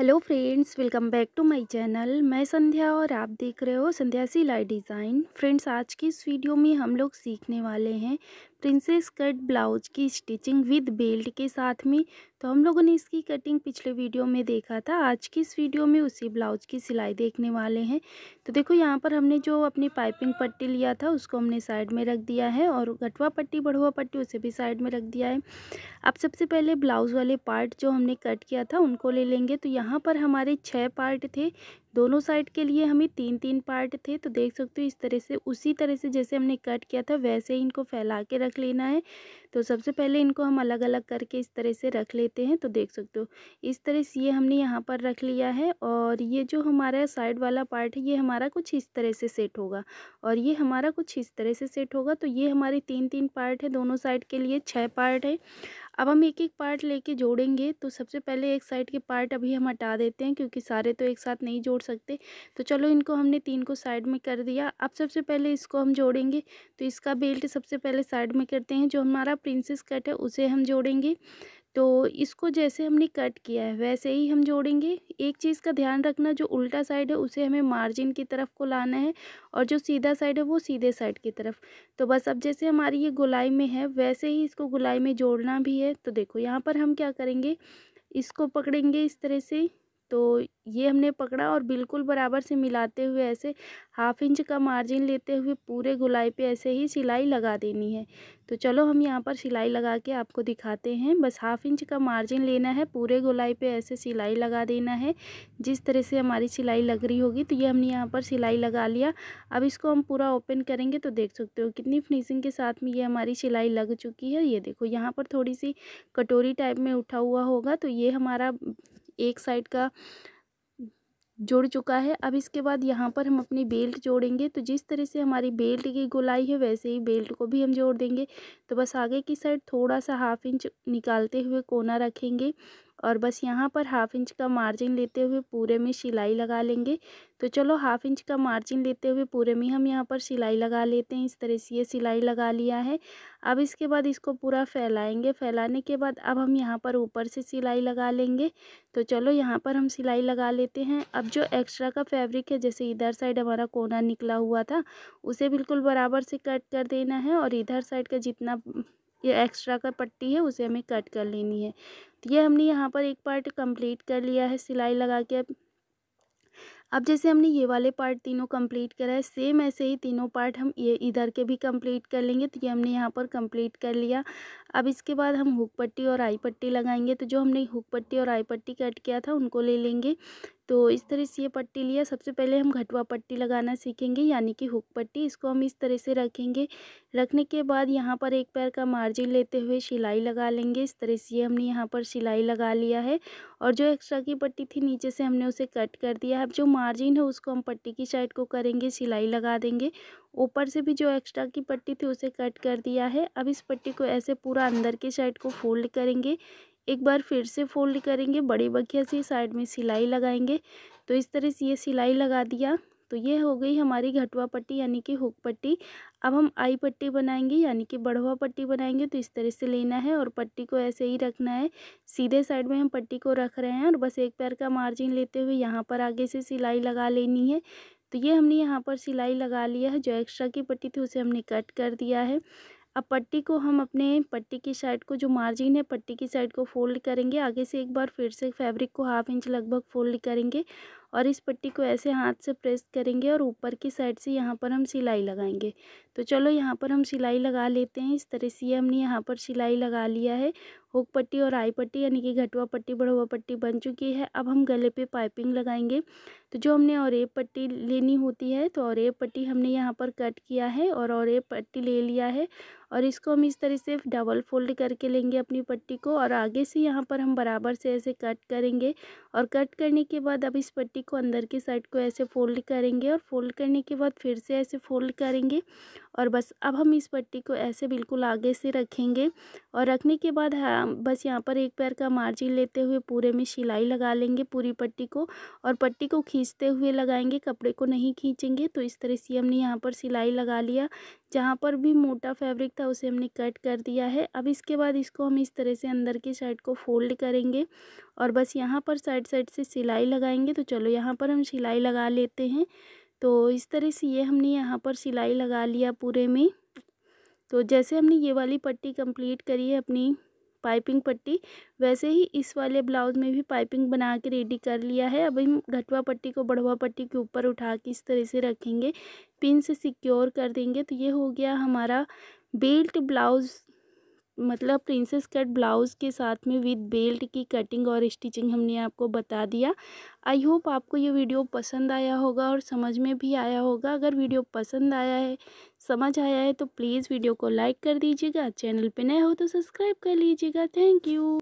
hello friends welcome back to my channel मैं संध्या और आप देख रहे हो संध्या सिलाई डिज़ाइन फ्रेंड्स आज की इस वीडियो में हम लोग सीखने वाले हैं प्रिंसेस कट ब्लाउज की स्टिचिंग विद बेल्ट के साथ में तो हम लोगों ने इसकी कटिंग पिछले वीडियो में देखा था आज की इस वीडियो में उसी ब्लाउज की सिलाई देखने वाले हैं तो देखो यहाँ पर हमने जो अपनी पाइपिंग पट्टी लिया था उसको हमने साइड में रख दिया है और घटवा पट्टी बढ़ुआ पट्टी उसे भी साइड में रख दिया है अब सबसे पहले ब्लाउज़ वाले पार्ट जो हमने कट किया था उनको ले लेंगे तो यहाँ पर हमारे छः पार्ट थे दोनों साइड के लिए हमें तीन तीन पार्ट थे तो देख सकते हो इस तरह से उसी तरह से जैसे हमने कट किया था वैसे ही इनको फैला के रख लेना है तो सबसे पहले इनको हम अलग अलग करके इस तरह से रख लेते हैं तो देख सकते हो इस तरह से ये हमने यहाँ पर रख लिया है और ये जो हमारा साइड वाला पार्ट है ये हमारा कुछ इस तरह से सेट होगा और ये हमारा कुछ इस तरह से सेट होगा तो ये हमारे तीन तीन पार्ट है दोनों साइड के लिए छः पार्ट है अब हम एक एक पार्ट लेके जोड़ेंगे तो सबसे पहले एक साइड के पार्ट अभी हम हटा देते हैं क्योंकि सारे तो एक साथ नहीं जोड़ सकते तो चलो इनको हमने तीन को साइड में कर दिया अब सबसे पहले इसको हम जोड़ेंगे तो इसका बेल्ट सबसे पहले साइड में करते हैं जो हमारा प्रिंसेस कट है उसे हम जोड़ेंगे तो इसको जैसे हमने कट किया है वैसे ही हम जोड़ेंगे एक चीज़ का ध्यान रखना जो उल्टा साइड है उसे हमें मार्जिन की तरफ को लाना है और जो सीधा साइड है वो सीधे साइड की तरफ तो बस अब जैसे हमारी ये गुलाई में है वैसे ही इसको गुलाई में जोड़ना भी है तो देखो यहाँ पर हम क्या करेंगे इसको पकड़ेंगे इस तरह से तो ये हमने पकड़ा और बिल्कुल बराबर से मिलाते हुए ऐसे हाफ इंच का मार्जिन लेते हुए पूरे गुलाई पे ऐसे ही सिलाई लगा देनी है तो चलो हम यहाँ पर सिलाई लगा के आपको दिखाते हैं बस हाफ इंच का मार्जिन लेना है पूरे गुलाई पे ऐसे सिलाई लगा देना है जिस तरह से हमारी सिलाई लग रही होगी तो ये हमने यहाँ पर सिलाई लगा लिया अब इसको हम पूरा ओपन करेंगे तो देख सकते हो कितनी फिनिशिंग के साथ में ये हमारी सिलाई लग चुकी है ये देखो यहाँ पर थोड़ी सी कटोरी टाइप में उठा हुआ होगा तो ये हमारा एक साइड का जुड़ चुका है अब इसके बाद यहाँ पर हम अपनी बेल्ट जोड़ेंगे तो जिस तरह से हमारी बेल्ट की गोलाई है वैसे ही बेल्ट को भी हम जोड़ देंगे तो बस आगे की साइड थोड़ा सा हाफ इंच निकालते हुए कोना रखेंगे और बस यहाँ पर हाफ इंच का मार्जिन लेते हुए पूरे में सिलाई लगा लेंगे तो चलो हाफ इंच का मार्जिन लेते हुए पूरे में हम यहाँ पर सिलाई लगा लेते हैं इस तरह से ये सिलाई लगा लिया है अब इसके बाद इसको पूरा फैलाएंगे फैलाने के बाद अब हम यहाँ पर ऊपर से सिलाई लगा लेंगे तो चलो यहाँ पर हम सिलाई लगा लेते हैं अब जो एक्स्ट्रा का फैब्रिक है जैसे इधर साइड हमारा कोना निकला हुआ था उसे बिल्कुल बराबर से कट कर देना है और इधर साइड का जितना ये एक्स्ट्रा का पट्टी है उसे हमें कट कर लेनी है तो ये हमने यहाँ पर एक पार्ट कंप्लीट कर लिया है सिलाई लगा के अब अब जैसे हमने ये वाले पार्ट तीनों कंप्लीट करा है सेम ऐसे ही तीनों पार्ट हम ये इधर के भी कंप्लीट कर लेंगे तो ये हमने यहाँ पर कंप्लीट कर लिया अब इसके बाद हम हुक पट्टी और आई पट्टी लगाएंगे तो जो हमने हुक पट्टी और आई पट्टी कट किया था उनको ले लेंगे तो इस तरह से ये पट्टी लिया सबसे पहले हम घटवा पट्टी लगाना सीखेंगे यानी कि हुक पट्टी इसको हम इस तरह से रखेंगे रखने के बाद यहाँ पर एक पैर का मार्जिन लेते हुए सिलाई लगा लेंगे इस तरह से हमने यहाँ पर सिलाई लगा लिया है और जो एक्स्ट्रा की पट्टी थी नीचे से हमने उसे कट कर दिया है अब जो मार्जिन है उसको हम पट्टी की साइड को करेंगे सिलाई लगा देंगे ऊपर से भी जो एक्स्ट्रा की पट्टी थी उसे कट कर दिया है अब इस पट्टी को ऐसे पूरा अंदर की साइड को फोल्ड करेंगे एक बार फिर से फोल्ड करेंगे बड़ी बखिया से साइड में सिलाई लगाएंगे तो इस तरह से ये सिलाई लगा दिया तो ये हो गई हमारी घटवा पट्टी यानी कि हुक पट्टी अब हम आई पट्टी बनाएंगे यानी कि बढ़वा पट्टी बनाएंगे तो इस तरह से लेना है और पट्टी को ऐसे ही रखना है सीधे साइड में हम पट्टी को रख रहे हैं और बस एक पैर का मार्जिन लेते हुए यहाँ पर आगे से सिलाई लगा लेनी है तो ये हमने यहाँ पर सिलाई लगा लिया है जो एक्स्ट्रा की पट्टी थी उसे हमने कट कर दिया है अब पट्टी को हम अपने पट्टी की साइड को जो मार्जिन है पट्टी की साइड को फोल्ड करेंगे आगे से एक बार फिर से फैब्रिक को हाफ इंच लगभग फोल्ड करेंगे और इस पट्टी को ऐसे हाथ से प्रेस करेंगे और ऊपर की साइड से यहाँ पर हम सिलाई लगाएंगे तो चलो यहाँ पर हम सिलाई लगा लेते हैं इस तरह से ये हमने यहाँ पर सिलाई लगा लिया है हुक पट्टी और आई पट्टी यानी कि घटवा पट्टी बढ़वा पट्टी बन चुकी है अब हम गले पे पाइपिंग लगाएंगे तो जो हमने और एक पट्टी लेनी होती है तो और एक पट्टी हमने यहाँ पर कट किया है और एक पट्टी ले लिया है और इसको हम इस तरह से डबल फोल्ड करके लेंगे अपनी पट्टी को और आगे से यहाँ पर हम बराबर से ऐसे कट करेंगे और कट करने के बाद अब इस पट्टी को अंदर की साइड को ऐसे फोल्ड करेंगे और फोल्ड करने के बाद फिर से ऐसे फोल्ड करेंगे और बस अब हम इस पट्टी को ऐसे बिल्कुल आगे से रखेंगे और रखने के बाद हाँ बस यहाँ पर एक पैर का मार्जिन लेते हुए पूरे में सिलाई लगा लेंगे पूरी पट्टी को और पट्टी को खींच खींचते हुए लगाएंगे कपड़े को नहीं खींचेंगे तो इस तरह से हमने यहाँ पर सिलाई लगा लिया जहाँ पर भी मोटा फैब्रिक था उसे हमने कट कर दिया है अब इसके बाद इसको हम इस तरह से अंदर के साइड को फोल्ड करेंगे और बस यहाँ पर साइड साइड से सिलाई लगाएंगे तो चलो यहाँ पर हम सिलाई लगा लेते हैं तो इस तरह से ये हमने यहाँ पर सिलाई लगा लिया पूरे में तो जैसे हमने ये वाली पट्टी कंप्लीट करी है अपनी पाइपिंग पट्टी वैसे ही इस वाले ब्लाउज़ में भी पाइपिंग बना के रेडी कर लिया है अब हम घटवा पट्टी को बढ़वा पट्टी के ऊपर उठा के इस तरह से रखेंगे पिन से सिक्योर कर देंगे तो ये हो गया हमारा बेल्ट ब्लाउज़ मतलब प्रिंसेस कट ब्लाउज़ के साथ में विद बेल्ट की कटिंग और स्टिचिंग हमने आपको बता दिया आई होप आपको ये वीडियो पसंद आया होगा और समझ में भी आया होगा अगर वीडियो पसंद आया है समझ आया है तो प्लीज़ वीडियो को लाइक कर दीजिएगा चैनल पे नए हो तो सब्सक्राइब कर लीजिएगा थैंक यू